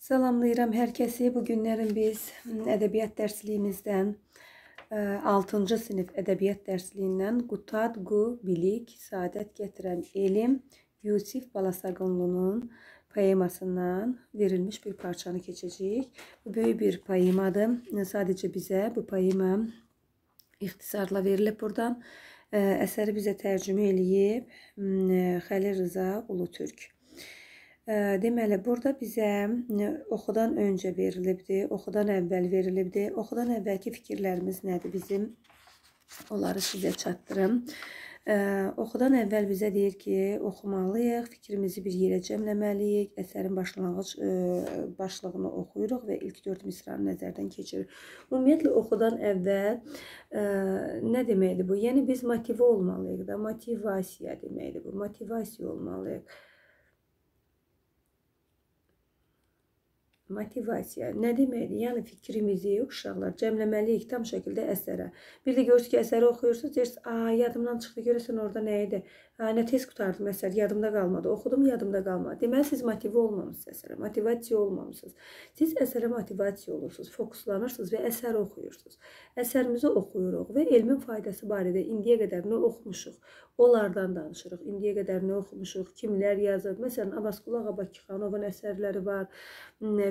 Salamlayıram hər kəsi. Bu günlərin biz hmm, ədəbiyyat dərsliyimizdən 6-cı e, sinif ədəbiyyat dərsliyindən Qutad qu bilik saadət gətirən elm Yusif Balasaqonlunun poemasından verilmiş bir parçanı keçəcəyik. Bu böyük bir poemadır. Sadəcə bizə bu poema ixtisarla verilib burdan. E, əsəri bizə tərcümə eləyib hmm, e, Xəlil Rıza Ulutürk. Türk. Deməli, burada bizə e, oxudan öncə verilibdi, oxudan əvvəl verilibdi. Oxudan əvvəlki fikirlərimiz nədir bizim? Onları sizə çatdırım. Oxudan əvvəl bizə deyir ki, oxumalıyıq, fikrimizi bir yerə cəmləməliyik, əsərin başlanğıc e, başlığını oxuyuruq və ilk 4 misranı nəzərdən keçiririk. Ümumiyyətlə, oxudan əvvəl e, nə deməkdir bu? Yəni, biz motivə olmalıyıq da, motivasiya deməkdir bu, motivasiya olmalıyıq. motivasiya nə deməkdir? Yəni fikrimizi uşaqlar cəmləməliyik tam şəkildə əsərə. Bir də görürsüz ki, əsəri oxuyursunuz, deyirsiniz, "A, yadımdan çıxdı, görəsən orada nə idi?" nə tez qutardım əsər, yadımda qalmadı. Oxudum, yadımda qalmadı. Deməli siz motiv olmamısınız əsərə, motivasiya olmamısınız. Siz əsərə motivasiya olursunuz, fokuslanırsınız və əsər oxuyursunuz. Əsərimizi oxuyuruq və elmin faydası barədə indiyə qədər nə oxumuşuq, onlardan danışırıq. İndiyə qədər nə oxumuşuq, kimlər yazıb? Məsələn, Abbasqulu Ağa Bakıxanovun əsərləri var,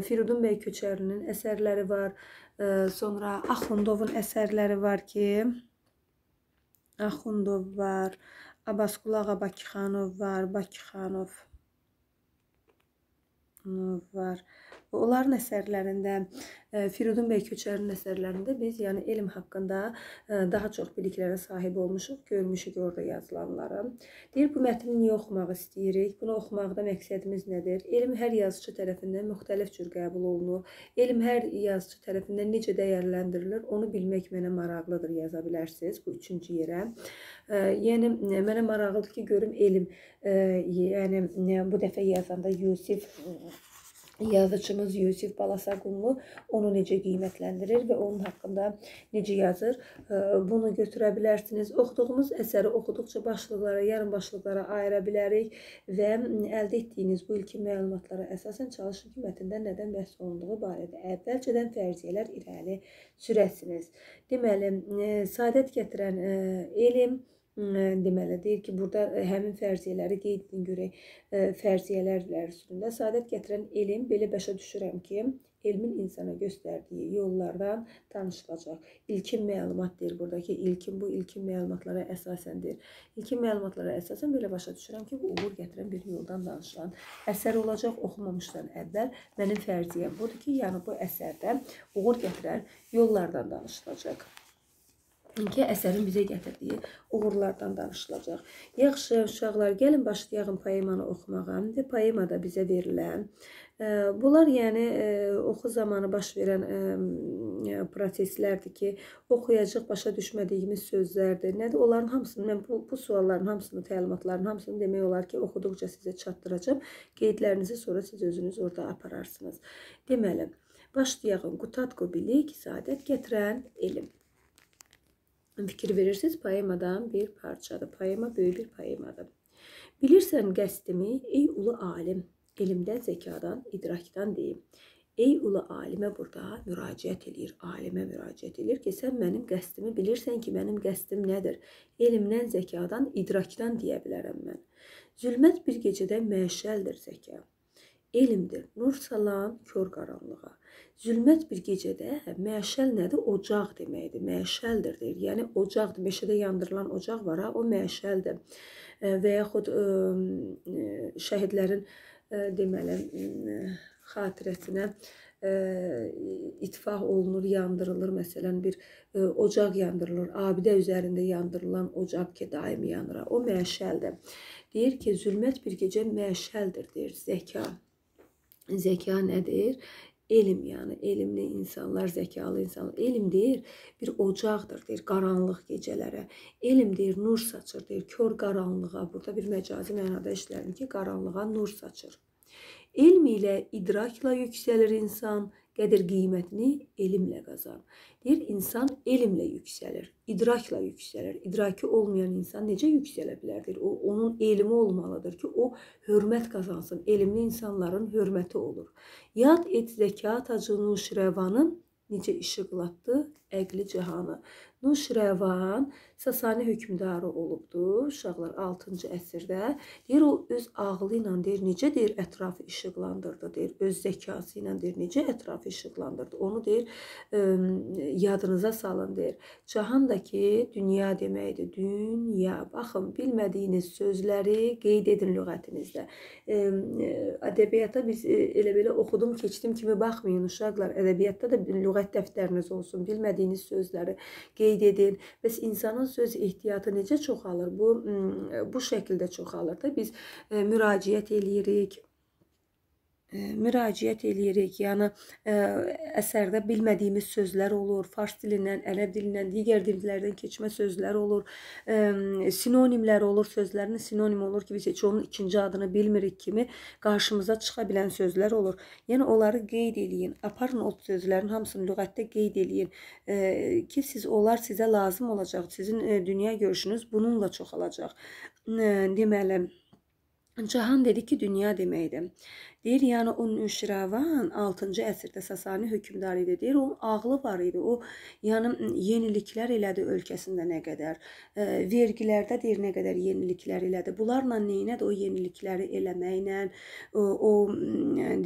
Firudun bəy Köçərlinin əsərləri var, e, sonra Axundovun əsərləri var ki, Axundov var. Abbasqulağa Bakıxanov var, Bakıxanov var. Onların əsərlərində, e, Firudun bəy Köçərinin əsərlərində biz yəni elm haqqında e, daha çox biliklərə sahib olmuşuq, görmüşük orada yazılanları. Deyir, bu mətni niyə oxumaq istəyirik? Bunu oxumaqda məqsədimiz nədir? Elm hər yazıçı tərəfindən müxtəlif cür qəbul olunur. Elm hər yazıçı tərəfindən necə dəyərləndirilir, onu bilmək mənə maraqlıdır, yaza bilərsiniz bu üçüncü yerə. E, yəni, mənə maraqlıdır ki, görüm elm, yəni bu dəfə yazanda Yusif yazıçımız Yusif Balasaqumlu onu necə qiymətləndirir və onun haqqında necə yazır. Bunu götürə bilərsiniz. Oxuduğumuz əsəri oxuduqca başlıqlara, yarım başlıqlara ayıra bilərik və əldə etdiyiniz bu ilkin məlumatlara əsasən çalışın ki, mətndə nədən bəhs olunduğu barədə əvvəlcədən fərziyyələr irəli sürəsiniz. Deməli, e, səadət gətirən e, elm deməli deyir ki, burada həmin fərziyyələri qeyd edin görək. Fərziyyələr üstündə saadət gətirən elm belə başa düşürəm ki, elmin insana göstərdiyi yollardan tanışılacaq. İlkin məlumat deyir buradakı. İlkin bu ilkin məlumatlara əsasəndir. İlkin məlumatlara əsasən belə başa düşürəm ki, bu uğur gətirən bir yoldan danışılan əsər olacaq. Oxumamışdan əvvəl mənim fərziyyəm budur ki, yəni bu əsərdə uğur gətirən yollardan danışılacaq ki, əsərin bizə gətirdiyi uğurlardan danışılacaq. Yaxşı, uşaqlar, gəlin başlayaq poemanı oxumağa. İndi poemada bizə verilən ə, bunlar yəni ə, oxu zamanı baş verən ə, proseslərdir ki, oxuyacaq başa düşmədiyimiz sözlərdir. Nədir? Onların hamısını mən bu, bu sualların hamısını, təlimatların hamısını demək olar ki, oxuduqca sizə çatdıracağam. Qeydlərinizi sonra siz özünüz orada apararsınız. Deməli, başlayaq. Qutatqo bilik, saadət gətirən elm fikir verirsiniz, poemadan bir parçadır. Poema böyük bir poemadır. Bilirsən qəstimi, ey ulu alim, elmdən, zəkadan, idrakdan deyim. Ey ulu alimə burada müraciət eləyir, alimə müraciət eləyir ki, sən mənim qəstimi bilirsən ki, mənim qəstim nədir? Elmdən, zəkadan, idrakdan deyə bilərəm mən. Zülmət bir gecədə məşəldir zəka. Elmdir, nur salan kör qaranlığa. Zülmət bir gecədə məşəl nədir? Ocaq deməkdir. Məşəldir deyir. Yəni ocaqdır. Meşədə yandırılan ocaq var ha, o məşəldir. E, və yaxud ə, e, e, şəhidlərin ə, deməli xatirəsinə ə, itfaq olunur, yandırılır. Məsələn, bir ə, ocaq yandırılır. Abidə üzərində yandırılan ocaq ki, daimi yanır. O məşəldir. Deyir ki, zülmət bir gecə məşəldir, deyir. Zəka. Zəka nədir? Elm yəni elmli insanlar, zəkalı insanlar. Elm deyir, bir ocaqdır, deyir, qaranlıq gecələrə. Elm deyir, nur saçır, deyir, kör qaranlığa. Burada bir məcazi mənada işlədim ki, qaranlığa nur saçır. Elm ilə, idrakla yüksəlir insan, Qədir qiymətini elmlə qazan. Deyir, insan elmlə yüksəlir, idrakla yüksəlir. İdraki olmayan insan necə yüksələ bilərdir? O onun elmi olmalıdır ki, o hörmət qazansın. Elmli insanların hörməti olur. Yad et zəkat acınış rəvanın necə işıqlatdı əqli cihanı. Nuşrəvan Sasani hökmdarı olubdu uşaqlar 6-cı əsrdə. Deyir o öz ağlı ilə deyir necə deyir ətrafı işıqlandırdı deyir. Öz zəkası ilə deyir necə ətrafı işıqlandırdı. Onu deyir ə, yadınıza salın deyir. Cahandakı dünya deməkdir. Dünya. Baxın bilmədiyiniz sözləri qeyd edin lüğətinizdə. Ə, ədəbiyyata biz e, elə belə oxudum keçdim kimi baxmayın uşaqlar. Ədəbiyyatda da lüğət dəftəriniz olsun. Bilmədiyiniz istədiyiniz sözləri qeyd edin. Bəs insanın söz ehtiyatı necə çoxalır? Bu bu şəkildə çoxalır da biz e, müraciət eləyirik müraciət eləyirik. Yəni əsərdə bilmədiyimiz sözlər olur, fars dilindən, ərəb dilindən, digər dillərdən keçmə sözlər olur. Sinonimlər olur, sözlərin sinonimi olur ki, biz heç onun ikinci adını bilmirik kimi qarşımıza çıxa bilən sözlər olur. Yəni onları qeyd eləyin. Aparın o sözlərin hamısını lüğətdə qeyd eləyin ki, siz onlar sizə lazım olacaq. Sizin dünya görüşünüz bununla çoxalacaq. Deməli, Cahan dedi ki, dünya deməkdir. Deyir, yəni Ünüşrəvan 6-cı əsrdə Sasani hökmdarı idi. Deyir, onun ağlı var idi. O yəni yeniliklər elədi ölkəsində nə qədər, e, vergilərdə deyir nə qədər yeniliklər elədi. Bunlarla nəyinədir o yenilikləri eləməklə, o, o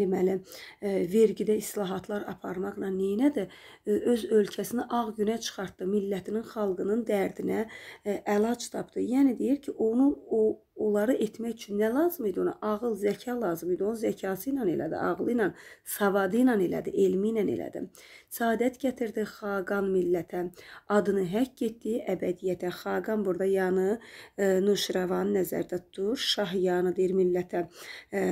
deməli, e, vergidə islahatlar aparmaqla nəyinədir e, öz ölkəsini ağ günə çıxartdı, millətinin, xalqının dərdinə e, əlac tapdı. Yəni deyir ki, onu o onları etmək üçün nə lazım idi ona? Ağıl, zəka lazım idi. Onun zəkası zəkası ilə elədi, ağlı ilə, savadı ilə elədi, elmi ilə elədi. Saadət gətirdi xaqan millətə, adını həkk etdiyi əbədiyyətə. Xaqan burada yanı e, Nuşrəvan nəzərdə tutur, şah yanı deyir millətə. E,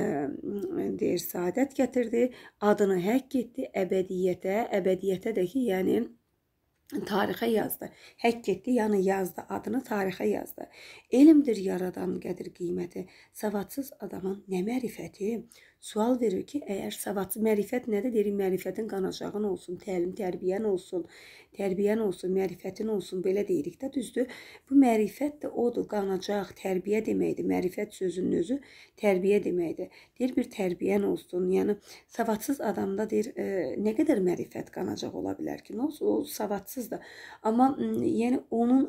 deyir saadət gətirdi, adını həkk etdi əbədiyyətə, əbədiyyətə də ki, yəni tarixə yazdı. Həkk etdi, yəni yazdı, adını tarixə yazdı. Elmdir yaradan qədir qiyməti, savadsız adamın nə mərifəti, Sual verir ki, əgər savadsız mərifət nədir? Deyir, mərifətin qanacağın olsun, təlim, tərbiyən olsun, tərbiyən olsun, mərifətin olsun, belə deyirik də, düzdür? Bu mərifət də odur, qanacaq, tərbiyə deməkdir. Mərifət sözünün özü tərbiyə deməkdir. Deyir, bir tərbiyən olsun. Yəni savadsız adamda deyir, e, nə qədər mərifət qanacaq ola bilər ki? Nə olsun, o savadsızdır. Amma yəni onun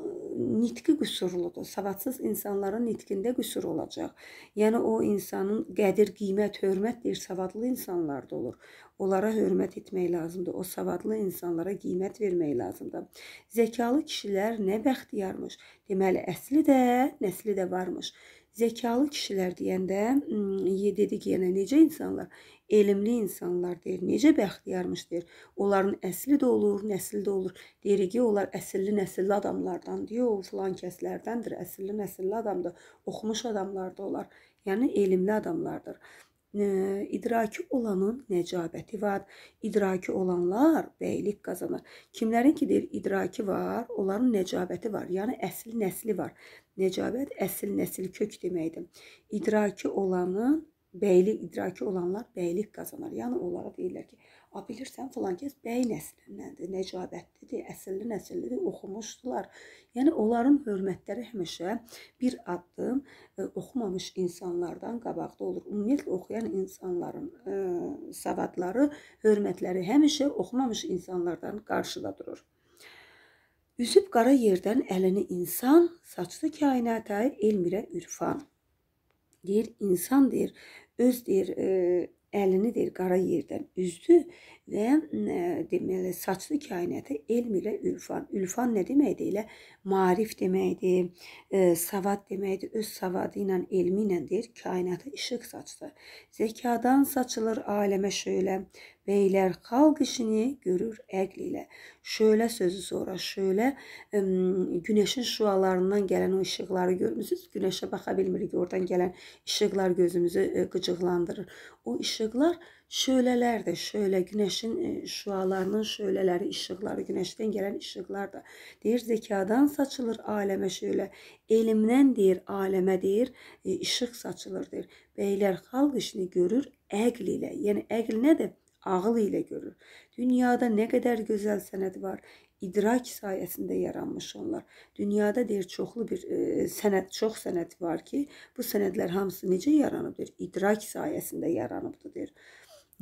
nitqi qüsurludur. Savadsız insanların nitqində qüsur olacaq. Yəni o insanın qədir, qiymət, hörmət hörmət deyir savadlı insanlar da olur. Onlara hörmət etmək lazımdır. O savadlı insanlara qiymət vermək lazımdır. Zəkalı kişilər nə bəxtiyarmış. Deməli əsli də, nəsli də varmış. Zəkalı kişilər deyəndə hmm, dedik yenə yəni necə insanlar? Elmli insanlar deyir. Necə bəxtiyarmış deyir. Onların əsli də olur, nəsli də olur. Deyir ki, onlar əsilli nəsilli adamlardan deyir. O filan kəslərdəndir. Əsilli nəsilli adamdır. Oxumuş adamlar da olar. Yəni elmli adamlardır idraki olanın nəcabəti var. İdraki olanlar bəylik qazanır. Kimlərin ki deyir idraki var, onların nəcabəti var. Yəni əsl nəsli var. Nəcabət əsl nəsil kök deməkdir. İdraki olanın bəylik idraki olanlar bəylik qazanır. Yəni onlara deyirlər ki, A bilirsən falan kəs bəy nəslindəndir, nəcabətlidir, əsilli nəsillidir, oxumuşdular. Yəni onların hörmətləri həmişə bir addım ə, e, oxumamış insanlardan qabaqda olur. Ümumiyyətlə oxuyan insanların ə, e, savadları, hörmətləri həmişə oxumamış insanlardan qarşıda durur. Üzüb qara yerdən əlini insan, saçdı kainata, elmirə ürfan. Deyir, insan deyir, öz deyir, ə, e, əlini deyir qara yerdən üzdü və e, deməli saçlı kainatı elm ilə ülfan. Ülfan nə deməkdir? Elə marif deməkdir, e, savad deməkdir. Öz savadı ilə, elmi ilə deyir, kainata işıq saçdı. Zəkadan saçılır aləmə şölə. Bəylər xalq işini görür əql ilə. Şölə sözü sonra şölə e, günəşin şüalarından gələn o işıqları görmüsüz. Günəşə baxa bilmirik. Oradan gələn işıqlar gözümüzü e, qıcıqlandırır. O işıqlar Şölələr də şölə, günəşin e, şüalarının şölələri, işıqları, günəşdən gələn işıqlar da deyir zekadan saçılır aləmə şölə, elmdən deyir aləmə deyir e, işıq saçılır deyir. Bəylər xalq işini görür əql ilə. Yəni əql nədir? Ağıl ilə görür. Dünyada nə qədər gözəl sənət var idrak sayəsində yaranmış onlar. Dünyada deyir çoxlu bir e, sənət, çox sənət var ki, bu sənədlər hamısı necə yaranıbdır? İdrak sayəsində yaranıbdır deyir.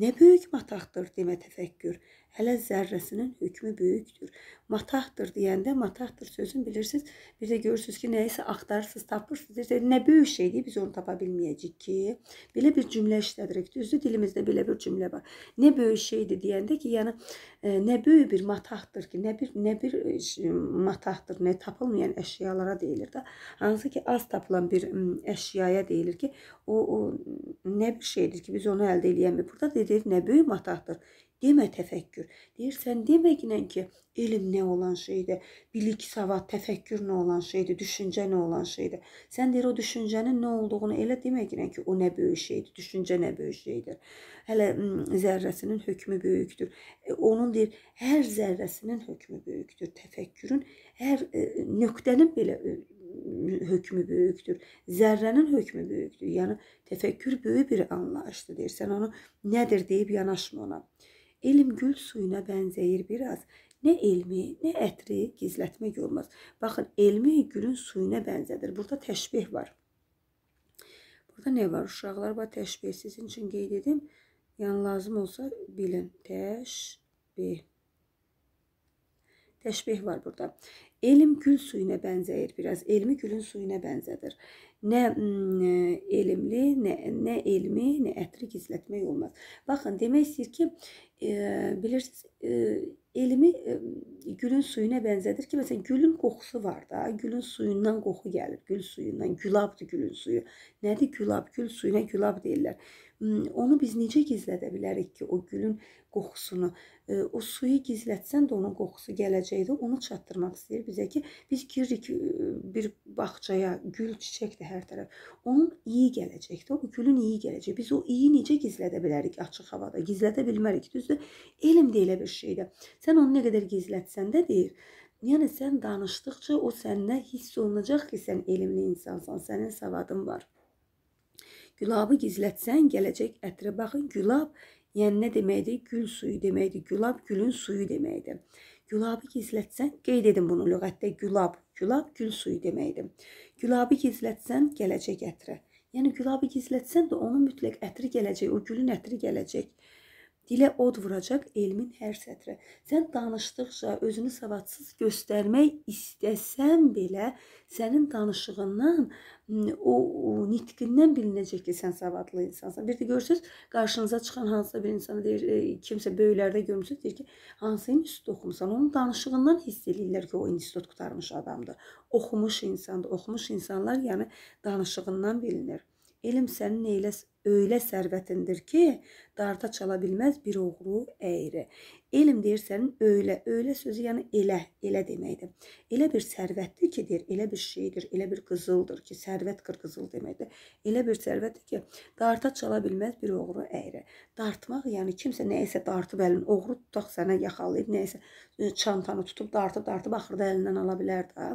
Nə böyük mataqdır demə təfəkkür. Hələ zərrəsinin hökmü böyükdür. Matahdır deyəndə matahdır sözün bilirsiniz. Bir də görürsünüz ki, nəyisə axtarırsınız, tapırsınız. Deyir, nə böyük şey deyib biz onu tapa bilməyəcəyik ki. Belə bir cümlə işlədirik. Düzdür, dilimizdə belə bir cümlə var. Nə böyük şeydir deyəndə ki, yəni e, nə böyük bir matahdır ki, nə bir nə bir e, matahdır, nə tapılmayan əşyalara deyilir də. Hansı ki, az tapılan bir əşyaya deyilir ki, o o nə bir şeydir ki, biz onu əldə eləyə bilmirik. Burada deyilir nə böyük matahdır. Demə təfəkkür. Deyirsən deməklə ki, elm nə olan şeydir, bilik, savad, təfəkkür nə olan şeydir, düşüncə nə olan şeydir. Sən deyir o düşüncənin nə olduğunu elə deməklə ki, o nə böyük şeydir, düşüncə nə böyük şeydir. Hələ zərrəsinin hökmü böyükdür. E, onun deyir hər zərrəsinin hökmü böyükdür. Təfəkkürün hər e, nöqtənin belə e, hökmü böyükdür. Zərrənin hökmü böyükdür. Yəni təfəkkür böyük bir anlayışdır deyirsən. Onu nədir deyib yanaşma ona. Elm gül suyuna bənzəyir biraz. Nə elmi, nə ətri gizlətmək olmaz. Baxın, elmi gülün suyuna bənzədir. Burada təşbih var. Burada nə var? Uşaqlar var təşbih. Sizin üçün qeyd edim. Yəni lazım olsa bilin. Təşbih. Təşbih var burada. Elm gül suyuna bənzəyir biraz. Elmi gülün suyuna bənzədir. Nə hmm, e, elmli, nə, nə elmi, nə ətri gizlətmək olmaz. Baxın, demək istəyir ki, e, bilirsiniz, e, elmi e, gülün suyuna bənzədir ki, məsələn, gülün qoxusu var da, gülün suyundan qoxu gəlir, gül suyundan, gülabdır gülün suyu. Nədir gülab? Gül suyuna gülab deyirlər. Hmm, onu biz necə gizlədə bilərik ki, o gülün qoxusunu? o suyu gizlətsən də onun qoxusu gələcəkdir. Onu çatdırmaq istəyir bizə ki, biz giririk bir bağçaya, gül, çiçəkdir hər tərəf. Onun iyi gələcəkdir. O gülün iyi gələcək. Biz o iyi necə gizlədə bilərik açıq havada? Gizlədə bilmərik, düzdür? Elm də elə bir şeydir. Sən onu nə qədər gizlətsən də deyir, Yəni sən danışdıqca o səndə hiss olunacaq ki, sən elmli insansan, sənin savadın var. Gülabı gizlətsən, gələcək ətrə baxın, gülab Yəni nə deməkdir? Gül suyu deməkdir. Gülab gülün suyu deməkdir. Gülabı gizlətsən, qeyd edin bunu lüğətdə gülab. Gülab gül suyu deməkdir. Gülabı gizlətsən, gələcək ətrə. Yəni gülabı gizlətsən də onun mütləq ətri gələcək, o gülün ətri gələcək. Dilə od vuracaq elmin hər sətri. Sən danışdıqca özünü savadsız göstərmək istəsən belə, sənin danışığından o, o nitqindən bilinəcək ki, sən savadlı insansan. Bir də görürsüz, qarşınıza çıxan hansısa bir insanı deyir, e, kimsə böyüklərdə görmüsüz, deyir ki, hansı institut oxumusan? Onun danışığından hiss eləyirlər ki, o institut qurtarmış adamdır. Oxumuş insandır. Oxumuş insanlar yəni danışığından bilinir. Elm sənin elə öylə sərvətindir ki, darda çala bilməz bir oğru əyri. Elm deyirsən öylə, öylə sözü yəni elə, elə deməkdir. Elə bir sərvətdir ki, deyir, elə bir şeydir, elə bir qızıldır ki, sərvət qırqızıl deməkdir. Elə bir sərvətdir ki, darda çala bilməz bir oğru əyri. Dartmaq, yəni kimsə nə isə dartıb əlin, oğru tutaq sənə yaxalayıb, nə isə e, çantanı tutub dartıb, dartıb axırda əlindən ala bilər də.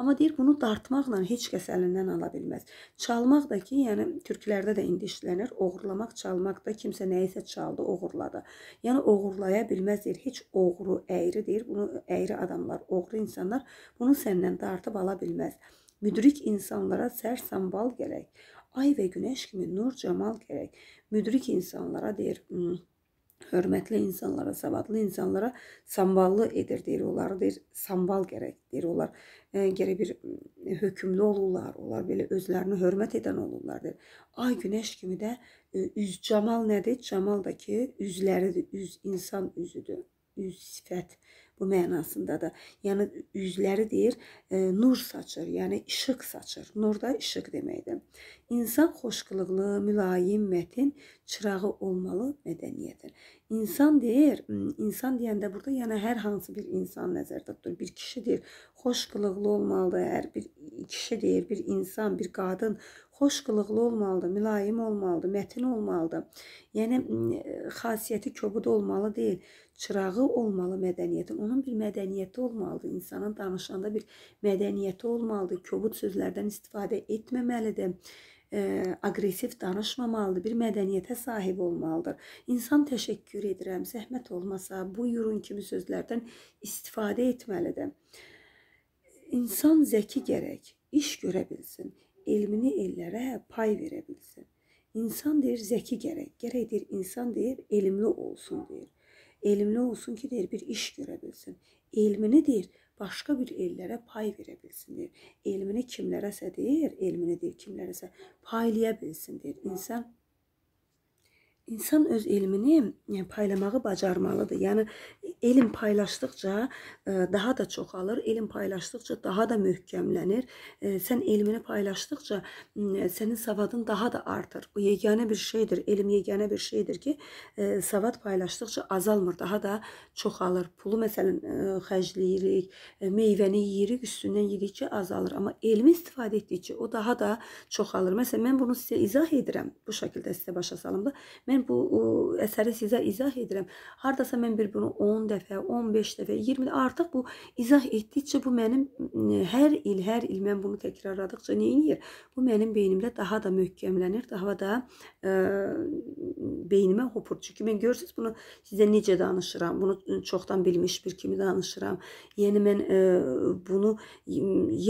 Amma deyir, bunu dartmaqla heç kəs əlindən ala bilməz. Çalmaq da ki, yəni türklərdə də indi işlənir, oğurlamaq, çalmaq da kimsə nə nəyisə çaldı, oğurladı. Yəni oğurlaya bilməz deyir, heç oğru, əyri deyir. Bunu əyri adamlar, oğru insanlar bunu səndən dartıb ala bilməz. Müdrik insanlara sər sambal gərək. Ay və günəş kimi nur camal gərək. Müdrik insanlara deyir, hmm, hörmətli insanlara, savadlı insanlara samballı edir, deyir onları, deyir, sambal gərək, deyir onlar. E, gərək bir e, hökümlü olurlar, onlar belə özlərini hörmət edən olurlar, deyir. Ay günəş kimi də e, üz camal nədir? Camal da ki, üzləridir, üz insan üzüdür, üz sifət bu mənasındadır. Yəni üzləri deyir, e, nur saçır, yəni işıq saçır. Nur da işıq deməkdir. İnsan xoşqılıqlı, mülayim, mətin çırağı olmalı mədəniyyətin. İnsan deyir, hmm, insan deyəndə burada yəni hər hansı bir insan nəzərdə tutulur. Bir kişi deyir, xoşqılıqlı olmalıdır. Hər bir kişi deyir, bir insan, bir qadın xoşqılıqlı olmalıdır, mülayim olmalıdır, mətin olmalıdır. Yəni hmm, xasiyyəti kobud olmalı deyil, çırağı olmalı mədəniyyətin. Onun bir mədəniyyəti olmalıdır. İnsanın danışanda bir mədəniyyəti olmalıdır. Kobud sözlərdən istifadə etməməlidir e, aqressiv danışmamalıdır, bir mədəniyyətə sahib olmalıdır. İnsan təşəkkür edirəm, zəhmət olmasa, buyurun kimi sözlərdən istifadə etməlidir. İnsan zəki gərək, iş görə bilsin, elmini ellərə pay verə bilsin. İnsan deyir zəki gərək, gərək deyir insan deyir elmli olsun deyir. Elmli olsun ki deyir bir iş görə bilsin. Elmini deyir başqa bir ellərə pay verə bilsin deyir. Elmini kimlərəsə deyir, elmini deyir kimlərəsə paylaya bilsin deyir. İnsan İnsan öz elmini yəni, paylamağı bacarmalıdır. Yəni elm paylaşdıqca e, daha da çoxalır, elm paylaşdıqca daha da möhkəmlənir. E, sən elmini paylaşdıqca sənin savadın daha da artır. Bu yeganə bir şeydir. Elm yeganə bir şeydir ki, e, savad paylaşdıqca azalmır, daha da çoxalır. Pulu məsələn xərcləyirik, meyvəni yeyirik, üstündən yedikcə azalır, amma elmi istifadə etdikcə o daha da çoxalır. Məsələn mən bunu sizə izah edirəm bu şəkildə sizə başa salım da. Mən Mən bu o, əsəri sizə izah edirəm. Hardasa mən bir bunu 10 dəfə, 15 dəfə, 20 artıq bu izah etdikcə bu mənim e, hər il, hər il mən bunu təkrarladıqca nə edir? Bu mənim beynimdə daha da möhkəmlənir, daha da e, beynimə hopur. Çünki mən görürsüz bunu sizə necə danışıram. Bunu e, çoxdan bilmiş bir kimi danışıram. Yəni mən e, bunu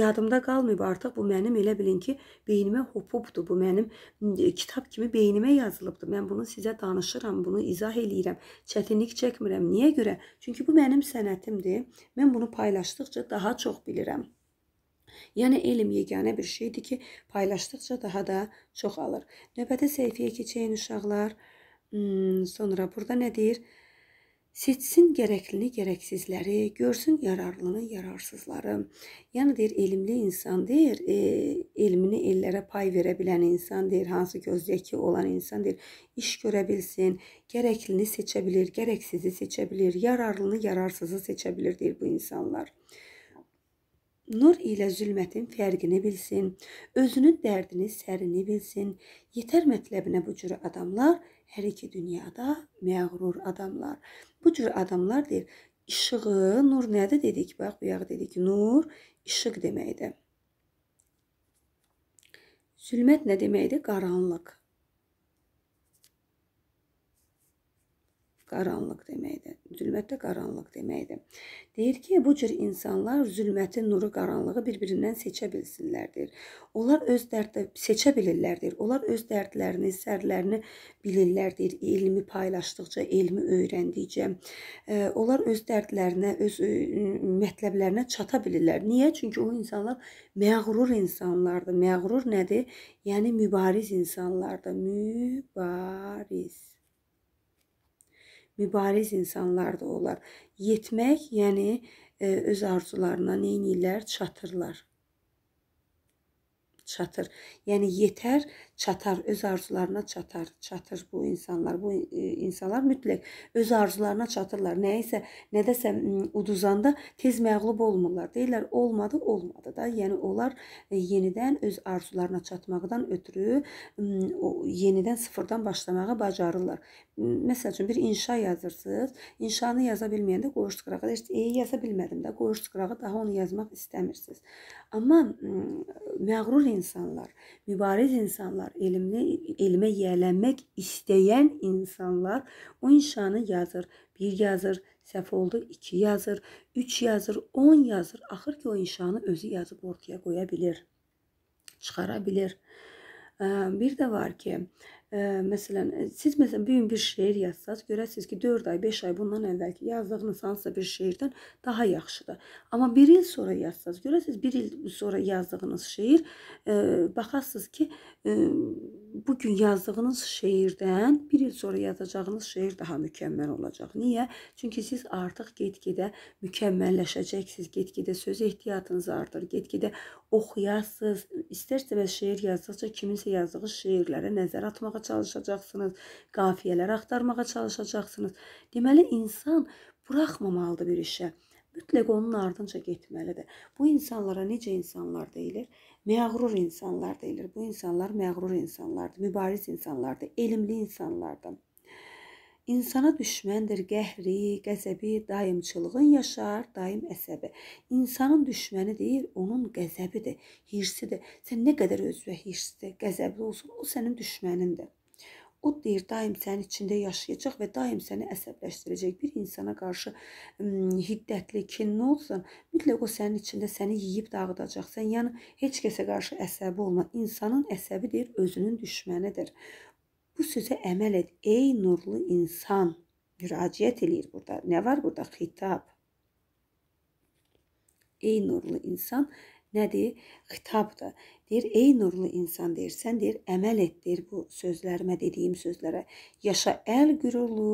yadımda qalmayıb artıq bu mənim elə bilin ki, beynimə hopubdu. Bu mənim e, kitab kimi beynimə yazılıbdı. Mən bunu sizə danışıram, bunu izah eləyirəm. Çətinlik çəkmirəm. Niyə görə? Çünki bu mənim sənətimdir. Mən bunu paylaşdıqca daha çox bilirəm. Yəni elm yeganə bir şeydir ki, paylaşdıqca daha da çoxalır. Növbəti səhifəyə keçəyin uşaqlar. Hmm, sonra burada nə deyir? Seçsin gərəklini, gərəksizləri, görsün yararlını, yararsızları. Yəni deyir, elmli insan deyir, e, elmini ellərə pay verə bilən insan deyir, hansı ki, öz zəki olan insan deyir, iş görə bilsin, gərəklini seçə bilir, gərəksizi seçə bilir, yararlını, yararsızı seçə bilir deyir bu insanlar. Nur ilə zülmətin fərqini bilsin, özünün dərdini, sərini bilsin. Yetər mətləbinə bu cür adamlar Hər iki dünyada məğrur adamlar. Bu cür adamlar deyir, işığı, nur nədir dedik? Bax, bayaq dedik, nur işıq deməkdir. Zülmət nə deməkdir? Qaranlıq. qaranlıq deməkdir. Zülmət də qaranlıq deməkdir. Deyir ki, bu cür insanlar zülməti, nuru, qaranlığı bir-birindən seçə bilsinlər deyir. Onlar öz dərddə seçə bilirlər deyir. Onlar öz dərdlərini, sərlərini bilirlər deyir. Elmi paylaşdıqca, elmi öyrəndikcə, onlar öz dərdlərinə, öz mətləblərinə çata bilirlər. Niyə? Çünki o insanlar məğrur insanlardır. Məğrur nədir? Yəni mübariz insanlardır. Mübariz mübariz insanlar da olar. Yetmək, yəni e, öz arzularına neynirlər? Çatırlar. Çatır. Yəni yetər, çatar, öz arzularına çatar, çatır bu insanlar. Bu e, insanlar mütləq öz arzularına çatırlar. Nəyisə, nədəsə uduzanda tez məğlub olmurlar. Deyirlər, olmadı, olmadı da. Yəni onlar e, yenidən öz arzularına çatmaqdan ötürü yenidən sıfırdan başlamağa bacarırlar. Məsəl üçün bir inşa yazırsınız. İnşanı yaza bilməyəndə qoyursuz qırağa. Deyirsiz, işte, "Ey, yaza bilmədim də." Qoyursuz qırağa, daha onu yazmaq istəmirsiniz. Amma məğrur insanlar, mübariz insanlar insanlar, elmlə, elmə yiyələnmək istəyən insanlar o inşanı yazır. Bir yazır, səhv oldu, 2 yazır, 3 yazır, 10 yazır. Axır ki o inşanı özü yazıb ortaya qoya bilər. Çıxara bilər. Bir də var ki, Ə, məsələn, e, siz məsələn bu gün bir şeir yazsaz, görəsiniz ki, 4 ay, 5 ay bundan əvvəlki yazdığınız hansısa bir şeirdən daha yaxşıdır. Amma 1 il sonra yazsaz, görəsiniz 1 il sonra yazdığınız şeir ə, baxasınız ki, ə, bugün yazdığınız şeirdən bir il sonra yazacağınız şeir daha mükəmməl olacaq. Niyə? Çünki siz artıq get-gedə mükəmməlləşəcəksiniz. Get-gedə söz ehtiyatınız artır. Get-gedə oxuyasınız. İstərsəniz şeir yazdıqca kiminsə yazdığı şeirlərə nəzər atmağa çalışacaqsınız. Qafiyələr axtarmağa çalışacaqsınız. Deməli insan buraxmamalıdır bir işə. Mütləq onun ardınca getməlidir. Bu insanlara necə insanlar deyilir? Məğrur insanlar deyilir. Bu insanlar məğrur insanlardır, mübariz insanlardır, elmli insanlardır. İnsana düşməndir qəhri, qəzəbi, daimçılığın yaşar, daim əsəbi. İnsanın düşmənidir, onun qəzəbidir, hirsidir. Sən nə qədər özünə hirsli, qəzəbli olsan, o sənin düşmənindir. O deyir, daim sənin içində yaşayacaq və daim səni əsəbləşdirəcək. Bir insana qarşı hiddətli, kinli olsan, mütləq o sənin içində səni yeyib dağıdacaq. Sən yəni heç kəsə qarşı əsəbi olma. İnsanın əsəbi deyir, özünün düşmənidir. Bu sözə əməl et, ey nurlu insan. Müraciət eləyir burada. Nə var burada? Xitab. Ey nurlu insan, nədir? Xitabdır. Deyir, ey nurlu insan deyir, sən deyir, əməl et deyir bu sözlərimə dediyim sözlərə. Yaşa əl qürurlu,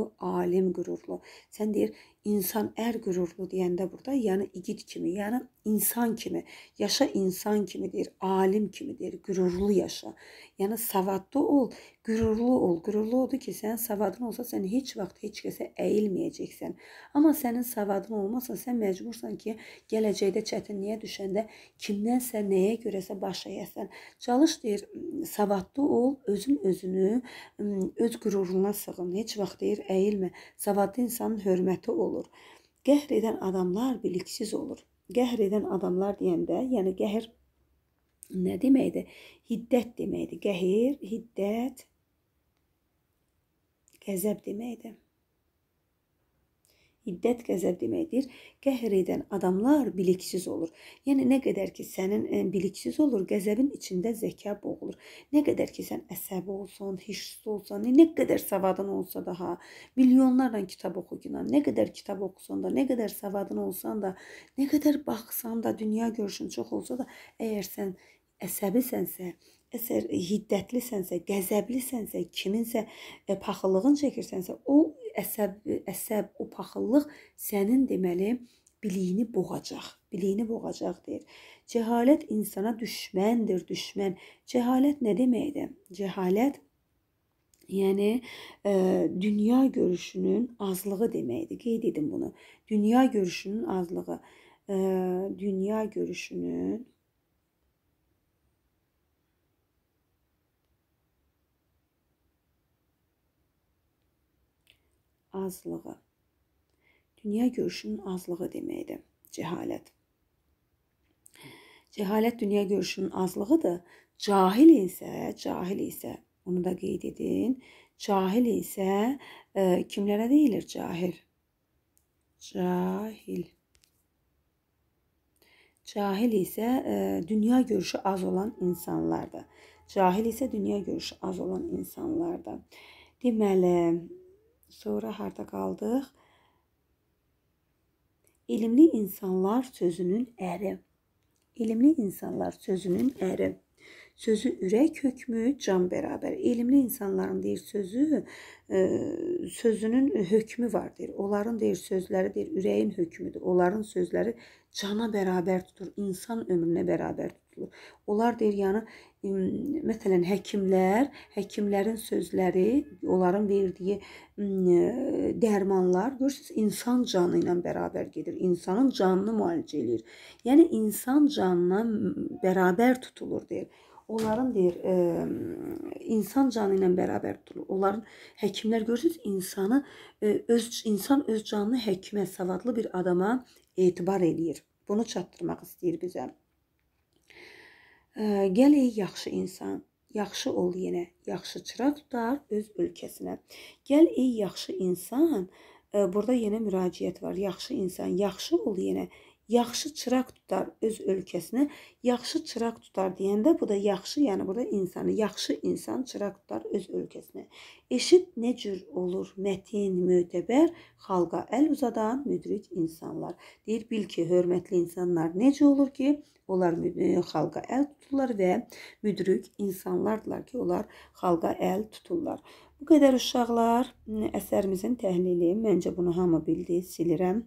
alim qürurlu. Sən deyir, insan ər qürurlu deyəndə burada, yəni igid kimi, yəni insan kimi, yaşa insan kimidir, alim kimidir, qürurlu yaşa. Yəni savadlı ol, qürurlu ol. Qürurlu odur ki, sənin savadın olsa sən heç vaxt heç kəsə əyilməyəcəksən. Amma sənin savadın olmasa sən məcbursan ki, gələcəkdə çətinliyə düşəndə kimdənsə nəyə görəsə baş əyəsən. Çalış deyir, savadlı ol, özün özünü öz qüruruna sığın. Heç vaxt deyir əyilmə. Savadlı insanın hörməti olur. Qəhr edən adamlar biliksiz olur. Qəhr edən adamlar deyəndə, yəni qəhr nə deməkdir? Hiddət deməkdir. Qəhr, hiddət, qəzəb deməkdir. İddət qəzəb deməkdir. Qəhr edən adamlar biliksiz olur. Yəni nə qədər ki sənin e, biliksiz olur, qəzəbin içində zəka boğulur. Nə qədər ki sən əsəbi olsan, hissli olsan, nə qədər savadın olsa da ha, milyonlarla kitab oxuyan, nə qədər kitab oxusan da, nə qədər savadın olsan da, nə qədər baxsan da, dünya görüşün çox olsa da, əgər sən əsəbisənsə, əsər hiddətlisənsə, qəzəblisənsə, kiminsə e, paxıllığın çəkirsənsə, o əsəb, əsəb, o paxıllıq sənin deməli biliyini boğacaq. Biliyini boğacaq deyir. Cəhalət insana düşməndir, düşmən. Cəhalət nə deməkdir? Cəhalət Yəni e, dünya görüşünün azlığı deməkdir. Qeyd edim bunu. Dünya görüşünün azlığı, e, dünya görüşünün azlığı. Dünya görüşünün azlığı deməkdir cəhalət. Cəhalət dünya görüşünün azlığıdır. Cahil isə, cahil isə, onu da qeyd edin. Cahil isə e, kimlərə deyilir cahil? Cahil. Cahil isə e, dünya görüşü az olan insanlardır. Cahil isə dünya görüşü az olan insanlardır. Deməli, Sonra harda qaldıq? Elmli insanlar sözünün əri. Elmli insanlar sözünün əri. Sözü ürək hökmü, can bərabər. Elmli insanların deyir sözü, e, sözünün hökmü var deyir. Onların deyir sözləri deyir ürəyin hökmüdür. Onların sözləri cana bərabər tutur, insan ömrünə bərabər tutulur. Onlar deyir, yəni məsələn həkimlər, həkimlərin sözləri, onların verdiyi e, dərmanlar görürsüz insan canı ilə bərabər gedir. İnsanın canını müalicə eləyir. Yəni insan canına bərabər tutulur deyir onların deyir e, insan canı ilə bərabər durur. Onların həkimlər görürsüz insanı e, öz insan öz canını həkimə, savadlı bir adama etibar eləyir. Bunu çatdırmaq istəyir bizə. E, gəl ey yaxşı insan, yaxşı ol yenə, yaxşı çıraq tutar öz ölkəsinə. Gəl ey yaxşı insan, e, burada yenə müraciət var. Yaxşı insan, yaxşı ol yenə, yaxşı çıraq tutar öz ölkəsinə, yaxşı çıraq tutar deyəndə bu da yaxşı, yəni burada insanı, yaxşı insan çıraq tutar öz ölkəsinə. Eşit nə cür olur mətin, mötəbər, xalqa əl uzadan müdrik insanlar. Deyir bil ki, hörmətli insanlar necə olur ki, onlar e, xalqa əl tuturlar və müdrik insanlardılar ki, onlar xalqa əl tuturlar. Bu qədər uşaqlar əsərimizin təhlili, məncə bunu hamı bildi, silirəm.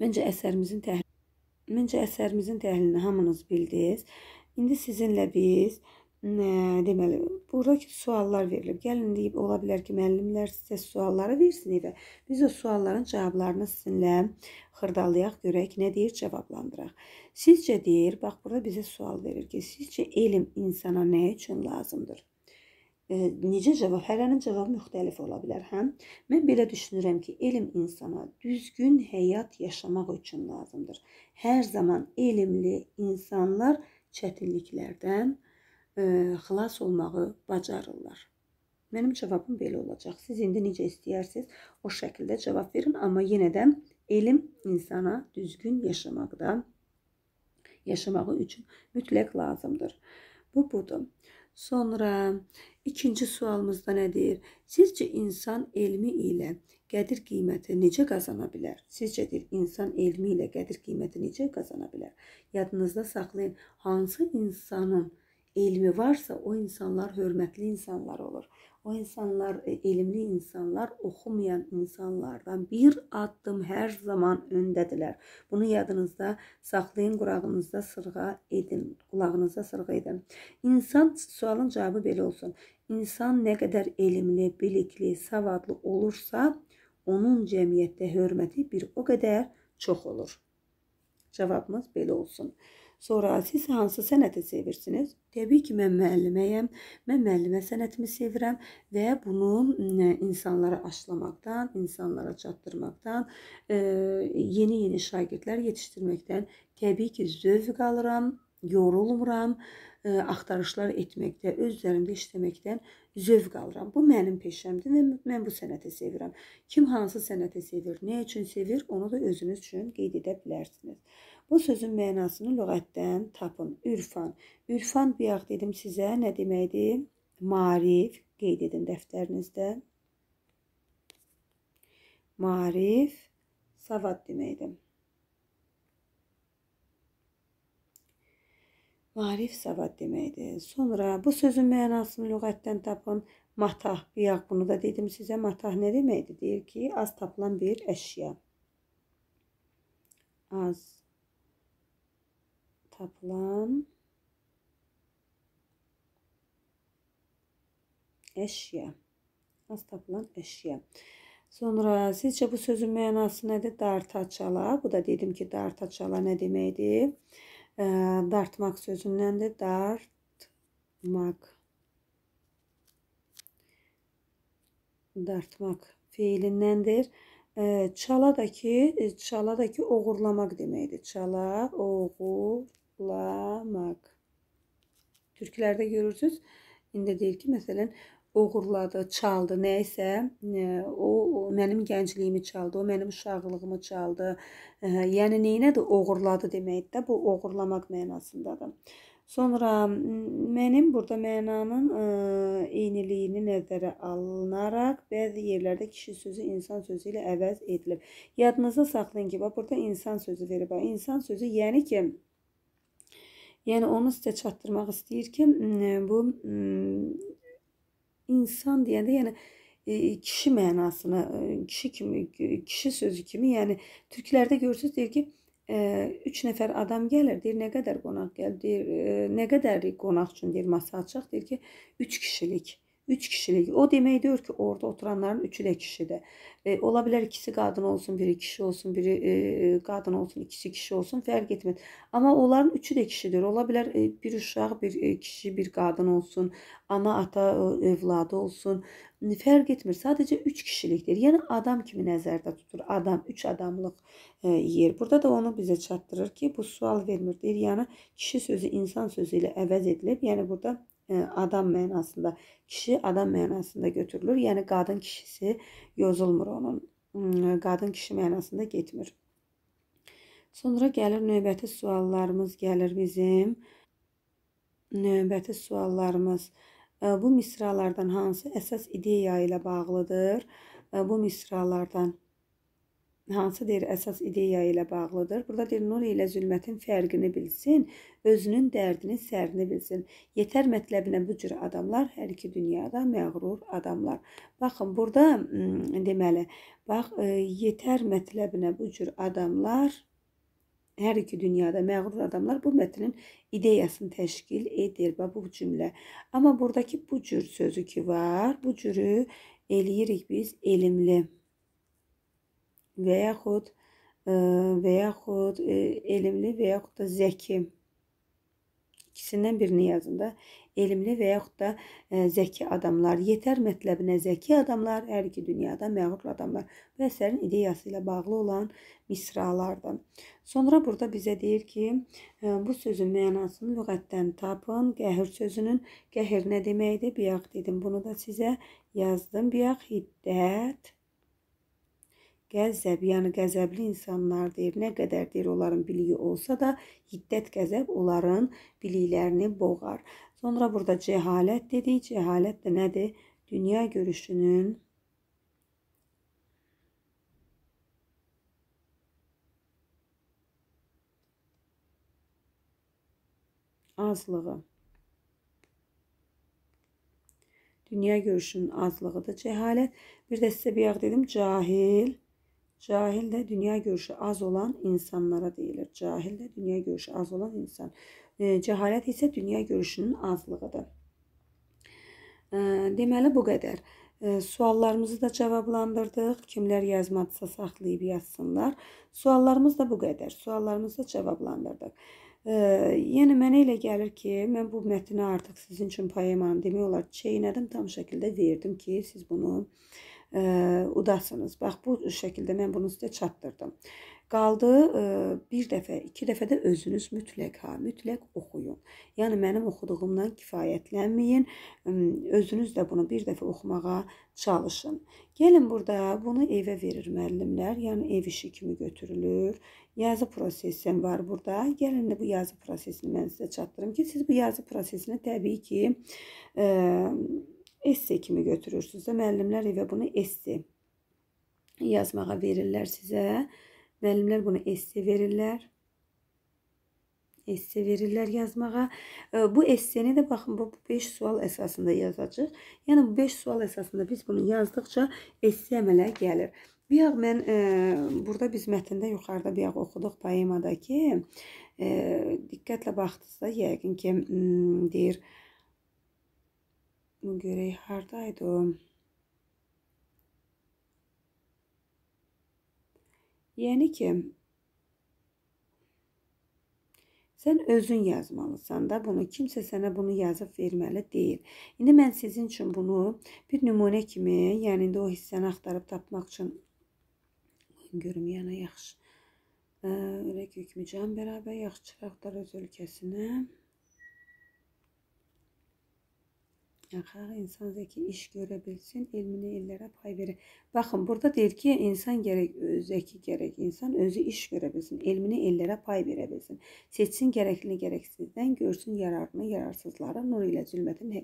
Məncə əsərimizin təhlili Məncə əsərimizin təhlilini hamınız bildiniz. İndi sizinlə biz nə deməli, buradakı suallar verilib. Gəlin deyib ola bilər ki, müəllimlər sizə sualları versin evə. Biz o sualların cavablarını sizinlə xırdalayaq, görək nə deyir, cavablandıraq. Sizcə deyir, bax burada bizə sual verir ki, sizcə elm insana nə üçün lazımdır? necə cavab, hərənin cavabı müxtəlif ola bilər. Həm mən belə düşünürəm ki, elm insana düzgün həyat yaşamaq üçün lazımdır. Hər zaman elmli insanlar çətinliklərdən ə, e, xilas olmağı bacarırlar. Mənim cavabım belə olacaq. Siz indi necə istəyirsiniz, o şəkildə cavab verin, amma yenə də elm insana düzgün yaşamaqda yaşamağı üçün mütləq lazımdır. Bu budur. Sonra ikinci sualımızda nə deyir? Sizcə insan elmi ilə qədir qiyməti necə qazana bilər? Sizcə deyir, insan elmi ilə qədir qiyməti necə qazana bilər? Yadınızda saxlayın, hansı insanın elmi varsa, o insanlar hörmətli insanlar olur. O insanlar, e, elmli insanlar oxumayan insanlardan bir addım hər zaman öndədirlər. Bunu yadınızda saxlayın, qulağınızda sırğa edin, qulağınızda sırğa edin. İnsan sualın cavabı belə olsun. İnsan nə qədər elmli, bilikli, savadlı olursa, onun cəmiyyətdə hörməti bir o qədər çox olur. Cavabımız belə olsun. Sonra siz hansı sənəti sevirsiniz? Təbii ki, mən müəlliməyəm. Mən müəllimə sənətimi sevirəm və bunu e, insanlara aşılamaqdan, insanlara çatdırmaqdan, yeni-yeni şagirdlər yetişdirməkdən təbii ki, zövq alıram, yorulmuram, e, axtarışlar etməkdə, öz üzərimdə işləməkdən zövq alıram. Bu mənim peşəmdir və mən bu sənəti sevirəm. Kim hansı sənəti sevir, nə üçün sevir, onu da özünüz üçün qeyd edə bilərsiniz. Bu sözün mənasını lüğətdən tapın. Ürfan. Ürfan bayaq dedim sizə nə deməkdir? Marif. Qeyd edin dəftərinizdə. Marif savad deməkdir. Marif savad deməkdir. Sonra bu sözün mənasını lüğətdən tapın. Matah, bayaq bunu da dedim sizə. Matah nə deməkdir? Deyir ki, az tapılan bir əşya. Az tapılan əşya. Az tapılan əşya. Sonra sizcə bu sözün mənası nədir? Dartaçala. Bu da dedim ki, dartaçala nə deməkdir? E, dartmaq sözündəndir. Dartmaq. Dartmaq fiilindəndir. E, çala da ki, çala da ki, oğurlamaq deməkdir. Çala, oğur, Uğurlamaq. Türklərdə görürsüz, indi deyir ki, məsələn, uğurladı, çaldı, nə isə, e, o, o mənim gəncliyimi çaldı, o mənim uşaqlığımı çaldı. E, yəni neynədir? Uğurladı deməkdir də, bu uğurlamaq mənasındadır. Sonra mənim burada mənanın ə, e, eyniliyini nəzərə alınaraq bəzi yerlərdə kişi sözü insan sözü ilə əvəz edilib. Yadınızda saxlayın ki, bax burada insan sözü verib. İnsan sözü yəni ki, Yəni onu sizə çatdırmaq istəyir ki, bu insan deyəndə, yəni kişi mənasını, kişi kimi, kişi sözü kimi, yəni türklərdə görürsüz deyir ki, 3 nəfər adam gəlir, deyir nə qədər qonaq gəlir, deyir nə qədər qonaq üçün deyir masa açaq, deyir ki, 3 kişilik. 3 kişilik. O demek diyor ki orada oturanların üçü de kişide. E, ola bilər ikisi qadın olsun, biri kişi olsun, biri e, qadın olsun, ikisi kişi olsun, fərq etməz. Amma onların üçü də kişidir. Ola bilər e, bir uşaq, bir e, kişi, bir qadın olsun, ana, ata, e, övladı olsun. Fərq etmir. Sadəcə 3 kişilikdir. Yəni adam kimi nəzərdə tutur. Adam 3 adamlıq e, yer. Burada da onu bizə çatdırır ki, bu sual vermir. Deyir, yəni kişi sözü insan sözü ilə əvəz edilib. Yəni burada E, adam mənasında, kişi adam mənasında götürülür. Yəni qadın kişisi yozulmur onun. Hmm, qadın kişi mənasında getmir. Sonra gəlir növbəti suallarımız gəlir bizim. Növbəti suallarımız e, bu misralardan hansı əsas ideya ilə bağlıdır? E, bu misralardan hansı deyir əsas ideya ilə bağlıdır. Burada deyir nur ilə zülmətin fərqini bilsin, özünün dərdini, sərini bilsin. Yetər mətləbinə bu cür adamlar hər iki dünyada məğrur adamlar. Baxın, burada deməli, bax yetər mətləbinə bu cür adamlar hər iki dünyada məğrur adamlar bu mətnin ideyasını təşkil edir və bu cümlə. Amma buradakı bu cür sözü ki var, bu cürü eləyirik biz elmli və yaxud e, və yaxud e, elmli və yaxud da zəki ikisindən birini yazın da. Elmli və yaxud da ə, zəki adamlar, yetər mətləbinə zəki adamlar, hər iki dünyada məğrur adamlar. Bu əsərin ideyası ilə bağlı olan misralardır. Sonra burada bizə deyir ki, ə, e, bu sözün mənasını lüğətdən tapın. Qəhir sözünün qəhir nə deməkdir? Bayaq dedim, bunu da sizə yazdım. Bayaq hiddət Qəzzəb, yəni qəzəbli insanlar deyir. Nə qədər deyir onların biliyi olsa da, hiddət qəzəb onların biliklərini boğar. Sonra burada cəhalət dedik. Cəhalət də nədir? Dünya görüşünün azlığı. Dünya görüşünün azlığı da cəhalət. Bir də sizə bir yaq dedim, cahil Cahil də dünya görüşü az olan insanlara deyilir. Cahil də dünya görüşü az olan insan. Cəhalət isə dünya görüşünün azlığıdır. Deməli bu qədər. Suallarımızı da cavablandırdıq. Kimlər yazmadısa saxlayıb yazsınlar. Suallarımız da bu qədər. Suallarımızı da cavablandırdıq. Yəni mənə elə gəlir ki, mən bu mətni artıq sizin üçün poemanı demək olar çeynədim, tam şəkildə verdim ki, siz bunu e, udasınız. Bax bu şəkildə mən bunu sizə çatdırdım. Qaldı e, bir dəfə, iki dəfə də özünüz mütləq ha, mütləq oxuyun. Yəni mənim oxuduğumdan kifayətlənməyin. Özünüz də bunu bir dəfə oxumağa çalışın. Gəlin burada bunu evə verir müəllimlər, yəni ev işi kimi götürülür. Yazı prosesim var burada. Gəlin də bu yazı prosesini mən sizə çatdırım ki, siz bu yazı prosesini təbii ki, e, esse kimi götürürsünüz də müəllimlər evə bunu esse yazmağa verirlər sizə. Müəllimlər bunu esse verirlər. Esse verirlər yazmağa. E, bu esseni də baxın bu 5 sual əsasında yazacağıq. Yəni bu 5 sual əsasında biz bunu yazdıqca esse əmələ gəlir. Biyaq mən e, burada biz mətndə yuxarıda biyaq oxuduq poemadakı. E, diqqətlə baxdınızsa yəqin ki hmm, deyir e, görək hardaydı o? Yəni ki, Sən özün yazmalısan da bunu, kimsə sənə bunu yazıb verməli deyil. İndi mən sizin üçün bunu bir nümunə kimi, yəni indi o hissəni axtarıb tapmaq üçün görüm yana yəni yaxşı. Ürək hə, hükmü can bərabər yaxşı çıraqlar öz ölkəsinə. Xalq insan zəki iş görə bilsin, elmini ellərə pay verir. Baxın, burada deyir ki, insan gərək e, zəki gərək insan özü iş görə bilsin, elmini ellərə pay verə bilsin. Seçsin gərəklini gərəksizdən, görsün yararını yararsızları, nur ilə zülmətin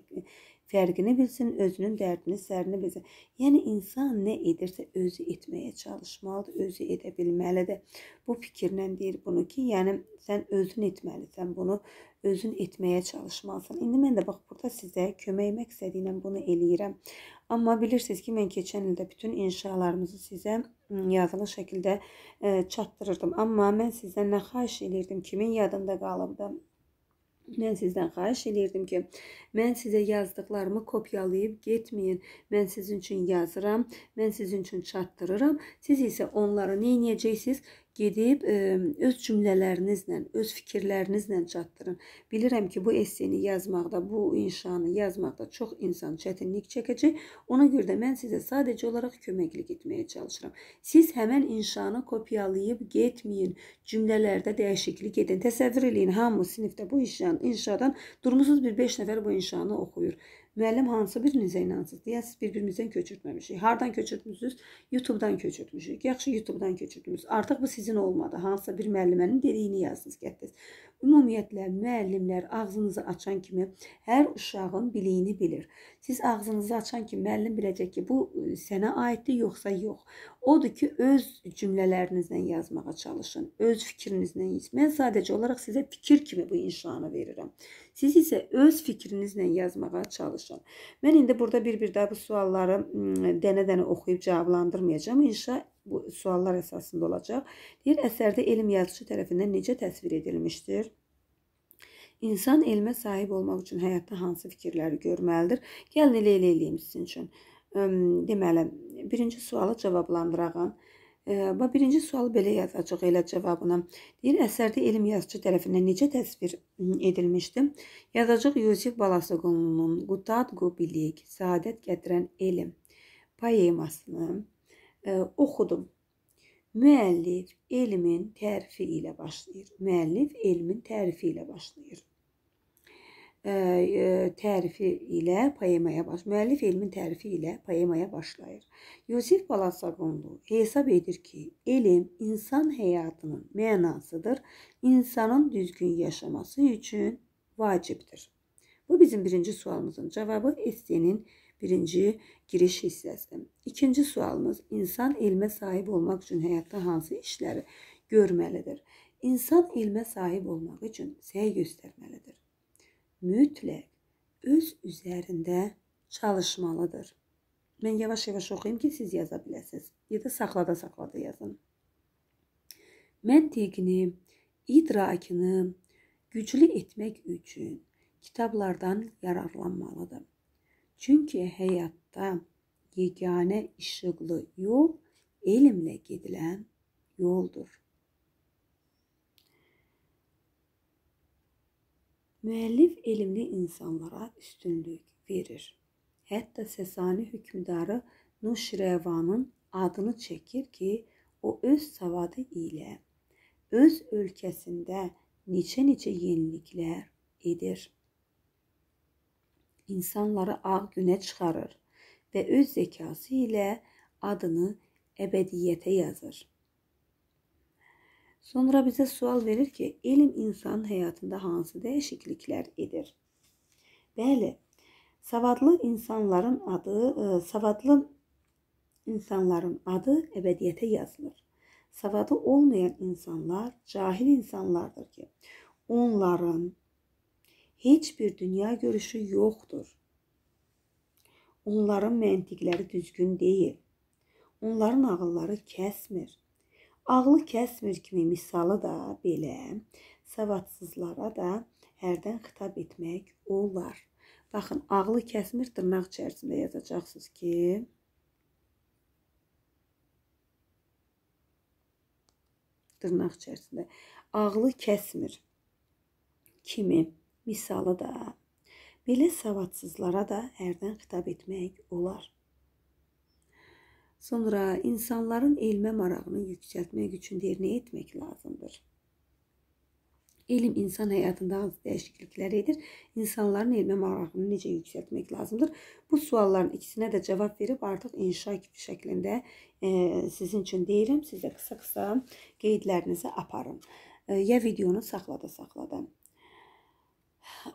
fərqini bilsin, özünün dərdini, sərini bilsin. Yəni insan nə edirsə özü etməyə çalışmalıdır, özü edə bilməlidir. Bu fikirlə deyir bunu ki, yəni sən özün etməlisən bunu, özün etməyə çalışmalısan. İndi mən də bax burada sizə kömək məqsədi ilə bunu eləyirəm. Amma bilirsiniz ki, mən keçən ildə bütün inşalarımızı sizə yazılı şəkildə çatdırırdım. Amma mən sizdən nə xahiş elirdim, kimin yadında qalıbdı? Mən sizdən xahiş eləyirdim ki, mən sizə yazdıqlarımı kopyalayıb getməyin. Mən sizin üçün yazıram, mən sizin üçün çatdırıram. Siz isə onları nə edəcəksiniz? gedib öz cümlələrinizlə, öz fikirlərinizlə çatdırın. Bilirəm ki, bu esseni yazmaqda, bu inşanı yazmaqda çox insan çətinlik çəkəcək. Ona görə də mən sizə sadəcə olaraq köməklik etməyə çalışıram. Siz həmin inşanı kopyalayıb getməyin, cümlələrdə dəyişiklik edin. Təsəvvür eləyin, hamı sinifdə bu inşan, inşadan durmusunuz bir 5 nəfər bu inşanı oxuyur Müəllim hansı birinizə inansız? Deyəsiz, bir-birimizdən köçürtməmişik. Hardan köçürtmüsünüz? YouTube-dan köçürtmüşük. Yaxşı, YouTube-dan köçürtmüsünüz. Artıq bu sizin olmadı. Hansısa bir müəllimənin dediyini yazınız, gətdiniz. Ümumiyyətlə, müəllimlər ağzınızı açan kimi hər uşağın biliyini bilir. Siz ağzınızı açan kimi müəllim biləcək ki, bu e, sənə aiddir yoxsa yox. Odur ki, öz cümlələrinizlə yazmağa çalışın, öz fikrinizlə. Mən sadəcə olaraq sizə fikir kimi bu inşanı verirəm. Siz isə öz fikrinizlə yazmağa çalışın. Mən indi burada bir-bir daha bu sualları dənə-dənə oxuyub cavablandırmayacağam. İnşa bu suallar əsasında olacaq. Deyir, əsərdə elm yazışı tərəfindən necə təsvir edilmişdir? İnsan elmə sahib olmaq üçün həyatda hansı fikirləri görməlidir? Gəlin elə elə eləyim sizin üçün. Deməli, birinci sualı cavablandırağın. Və e, birinci sualı belə yazacaq elə cavabına. Deyir, əsərdə elm yazıcı tərəfindən necə təsvir edilmişdi? Yazacaq Yusif Balasıqonunun Qutadqu bilik, saadət gətirən elm poemasını e, oxudum. Müəllif elmin tərifi ilə başlayır. Müəllif elmin tərifi ilə başlayır. E, tərifi ilə poemaya baş. Müəllif elmin tərifi ilə poemaya başlayır. Yusif Balasagonlu hesab edir ki, elm insan həyatının mənasıdır. İnsanın düzgün yaşaması üçün vacibdir. Bu bizim birinci sualımızın cavabı essenin Birinci giriş hissəsi. İkinci sualımız insan elmə sahib olmaq üçün həyatda hansı işləri görməlidir? İnsan elmə sahib olmaq üçün səy göstərməlidir. Mütləq öz üzərində çalışmalıdır. Mən yavaş-yavaş oxuyum ki, siz yaza biləsiniz. Ya da saxlada-saxlada yazın. Məntiqini, idrakını güclü etmək üçün kitablardan yararlanmalıdır. Çünki həyatda yeganə işıqlı yol elmlə gedilən yoldur. Müəllif elmli insanlara üstünlük verir. Hətta Sasani hökmdarı Nuşrevanın adını çəkir ki, o öz savadı ilə öz ölkəsində neçə-neçə yeniliklər edir insanları ağ günə çıxarır və öz zekası ilə adını əbədiyyətə yazır. Sonra bizə sual verir ki, elm insanın həyatında hansı dəyişikliklər edir? Bəli, savadlı insanların adı, e, savadlı insanların adı əbədiyyətə yazılır. Savadı olmayan insanlar cahil insanlardır ki, onların heç bir dünya görüşü yoxdur. Onların məntiqləri düzgün deyil. Onların ağılları kəsmir. Ağlı kəsmir kimi misalı da belə savadsızlara da hərdən xitab etmək olar. Baxın, ağlı kəsmir dırnaq içərisində yazacaqsınız ki, dırnaq içərisində ağlı kəsmir kimi misalı da belə savadsızlara da hərdən xitab etmək olar. Sonra insanların elmə marağını yüksəltmək üçün derinə etmək lazımdır. Elm insan həyatında hansı dəyişikliklər edir? İnsanların elmə marağını necə yüksəltmək lazımdır? Bu sualların ikisinə də cavab verib artıq inşa şəklində e, sizin üçün deyirəm. Siz də qısa-qısa qeydlərinizi aparın. E, ya videonu saxlada saxladan.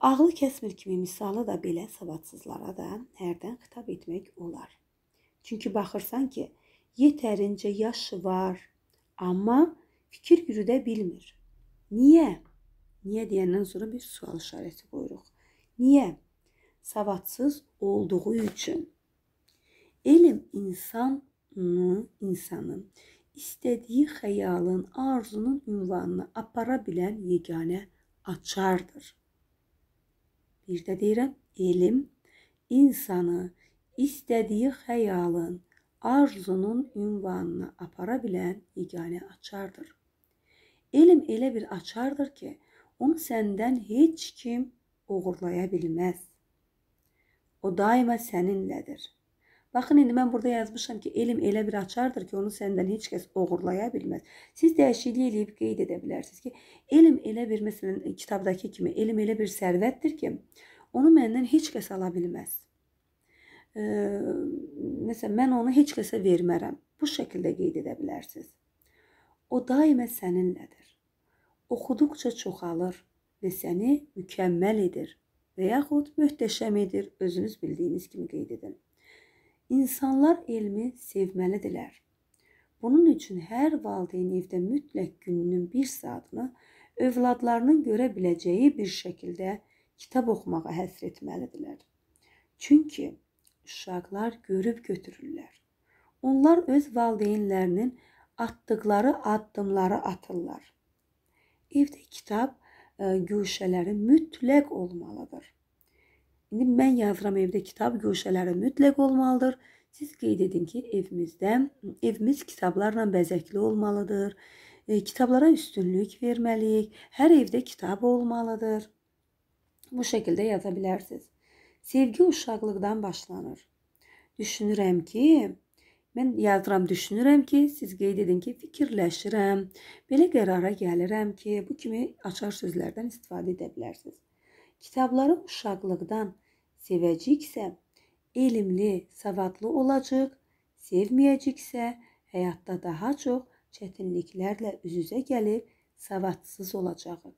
Ağlı kəsmir kimi misalı da belə savadsızlara da hərdən xitab etmək olar. Çünki baxırsan ki, yetərincə yaşı var, amma fikir yürüdə bilmir. Niyə? Niyə deyəndən sonra bir sual işarəsi qoyuruq. Niyə? Savadsız olduğu üçün. Elm insanı, insanın istədiyi xəyalın, arzunun ünvanını apara bilən yeganə açardır. Bir də deyirəm, elm insanı istədiyi xəyalın, arzunun ünvanına apara bilən yeganə açardır. Elm elə bir açardır ki, onu səndən heç kim oğurlaya bilməz. O daima səninlədir. Baxın, indi mən burada yazmışam ki, elm elə bir açardır ki, onu səndən heç kəs oğurlaya bilməz. Siz dəyişiklik eləyib qeyd edə bilərsiniz ki, elm elə bir, məsələn, kitabdakı kimi, elm elə bir sərvətdir ki, onu məndən heç kəs ala bilməz. E, məsələn, mən onu heç kəsə vermərəm. Bu şəkildə qeyd edə bilərsiniz. O daima səninlədir. Oxuduqca çoxalır və səni mükəmməl edir və yaxud möhtəşəm edir, özünüz bildiyiniz kimi qeyd edin. İnsanlar elmi sevməlidirlər. Bunun üçün hər valideyn evdə mütləq gününün bir saatını övladlarının görə biləcəyi bir şəkildə kitab oxumağa həsr etməlidirlər. Çünki uşaqlar görüb götürürlər. Onlar öz valideynlərinin atdıqları addımları atırlar. Evdə kitab e, güşələri mütləq olmalıdır. İndi mən yazıram evdə kitab guşələri mütləq olmalıdır. Siz qeyd edin ki, evimizdə evimiz kitablarla bəzəkli olmalıdır. E, kitablara üstünlük verməliyik. Hər evdə kitab olmalıdır. Bu şəkildə yaza bilərsiniz. Sevgi uşaqlıqdan başlanır. Düşünürəm ki, mən yazıram, düşünürəm ki, siz qeyd edin ki, fikirləşirəm. Belə qərara gəlirəm ki, bu kimi açar sözlərdən istifadə edə bilərsiniz. Kitabları uşaqlıqdan Sevəcəksə, elmli, savadlı olacaq, sevməyəcəksə, həyatda daha çox çətinliklərlə üz-üzə gəlib savadsız olacağıq.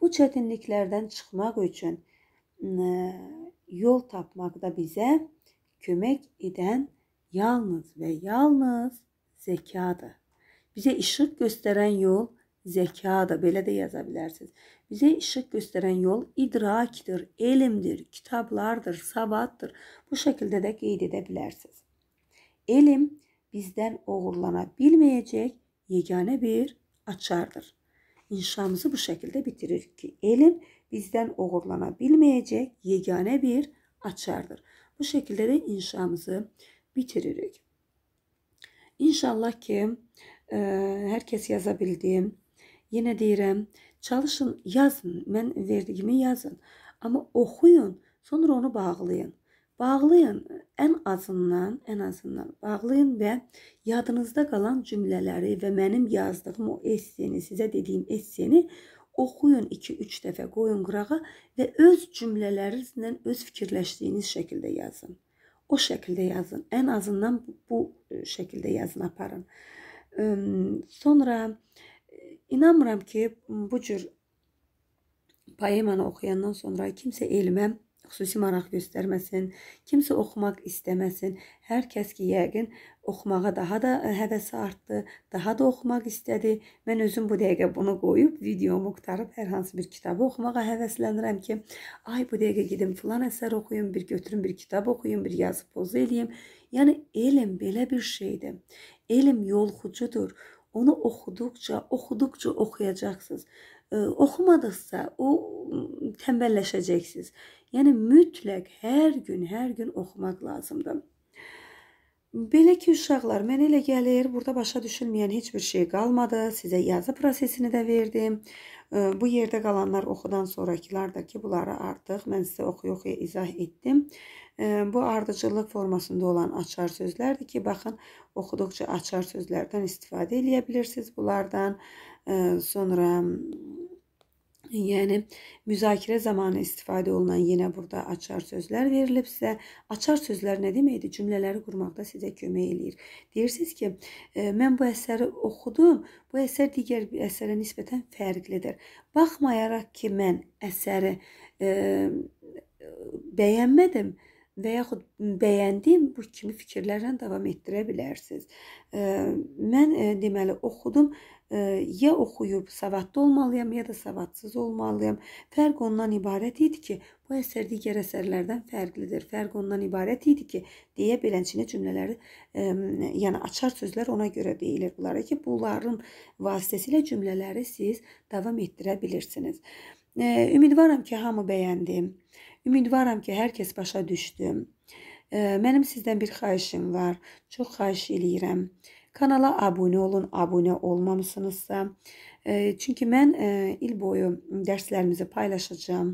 Bu çətinliklərdən çıxmaq üçün yol tapmaqda bizə kömək edən yalnız və yalnız zəkadır. Bizə işıq göstərən yol zəka da belə də yaza bilərsiniz. Bizə işıq göstərən yol idrakdır, elmdir, kitablardır, savaddır. Bu şəkildə də qeyd edə bilərsiniz. Elm bizdən oğurlana bilməyəcək yeganə bir açardır. İnşamızı bu şəkildə bitiririk ki, elm bizdən oğurlana bilməyəcək yeganə bir açardır. Bu şəkildə də inşamızı bitiririk. İnşallah ki, ə, hər kəs yaza bildi. Yenə deyirəm, çalışın, yazın. Mən verdiyimi yazın. Amma oxuyun, sonra onu bağlayın. Bağlayın, ən azından, ən azından bağlayın və yadınızda qalan cümlələri və mənim yazdığım o esseni, sizə dediyim esseni oxuyun 2-3 dəfə qoyun qırağa və öz cümlələrinizlə öz fikirləşdiyiniz şəkildə yazın. O şəkildə yazın. Ən azından bu şəkildə yazın aparın. Sonra İnanmıram ki, bu cür poemanı oxuyandan sonra kimsə elmə xüsusi maraq göstərməsin, kimsə oxumaq istəməsin. Hər kəs ki, yəqin oxumağa daha da həvəsi artdı, daha da oxumaq istədi. Mən özüm bu dəqiqə bunu qoyub videomu qurtarıb hər hansı bir kitabı oxumağa həvəslənirəm ki, ay bu dəqiqə gedim filan əsər oxuyum, bir götürüm bir kitab oxuyum, bir yazı pozu eləyim. Yəni elm belə bir şeydir. Elm yolxucudur onu oxuduqca, oxuduqca oxuyacaqsınız. E, oxumadıqsa o tənbəlləşəcəksiniz. Yəni mütləq hər gün, hər gün oxumaq lazımdır. Belə ki uşaqlar, mən elə gəlir, burada başa düşülməyən heç bir şey qalmadı. Sizə yazı prosesini də verdim. Bu yerdə qalanlar oxudan sonrakılar da ki, bunları artıq mən sizə oxuya-oxuya izah etdim. Bu ardıcıllıq formasında olan açar sözlərdir ki, baxın, oxuduqca açar sözlərdən istifadə eləyə bilirsiniz bunlardan. Sonra Yəni müzakirə zamanı istifadə olunan yenə burada açar sözlər verilibsə, açar sözlər nə deməkdir? Cümlələri qurmaqda sizə kömək eləyir. Deyirsiniz ki, e, mən bu əsəri oxudum. Bu əsər digər bir əsərə nisbətən fərqlidir. Baxmayaraq ki, mən əsəri e, bəyənmədim və yaxud bəyəndim bu kimi fikirlərlə davam etdirə bilərsiniz. E, mən e, deməli oxudum ya oxuyub savadlı olmalıyam, ya da savadsız olmalıyam. Fərq ondan ibarət idi ki, bu əsər digər əsərlərdən fərqlidir. Fərq ondan ibarət idi ki, deyə belənçinə cümlələri, ə, yəni açar sözlər ona görə deyilir bunlara ki, bunların vasitəsilə cümlələri siz davam etdirə bilirsiniz. Ə, ümidvaram ki, hamı bəyəndi. Ümidvaram ki, hər kəs başa düşdü. Ə, mənim sizdən bir xahişim var. Çox xahiş eləyirəm. Ə, Kanala abunə olun. Abunə olmamısınızsa. E, çünki mən e, il boyu dərslərimizi paylaşacağım.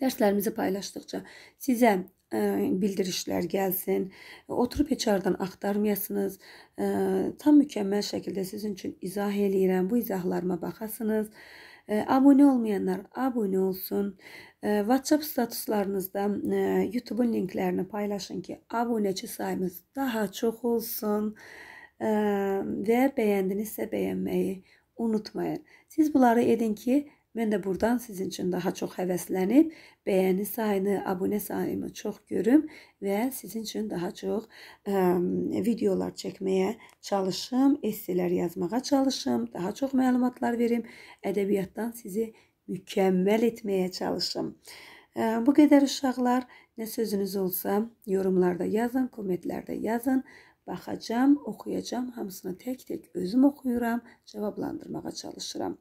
Dərslərimizi paylaşdıqca sizə e, bildirişlər gəlsin. Oturub heç aradan axtarmayasınız. E, tam mükəmməl şəkildə sizin üçün izah eləyirəm. Bu izahlarıma baxasınız. E, abunə olmayanlar abunə olsun. WhatsApp statuslarınızda YouTube-un linklərini paylaşın ki, abunəçi sayımız daha çox olsun və bəyəndinizsə bəyənməyi unutmayın. Siz bunları edin ki, mən də burdan sizin üçün daha çox həvəslənib, bəyəni sayını, abunə sayımı çox görüm və sizin üçün daha çox ə, videolar çəkməyə çalışım, essələr yazmağa çalışım, daha çox məlumatlar verim, ədəbiyyatdan sizi mükəmməl etməyə çalışım. Ə, bu qədər uşaqlar, nə sözünüz olsa yorumlarda yazın, kommentlərdə yazın. Baxacam, oxuyacam, hamısını tək-tək özüm oxuyuram, cavablandırmağa çalışıram.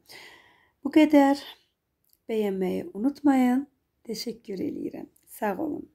Bu qədər. Bəyənməyi unutmayın. Təşəkkür eləyirəm. Sağ olun.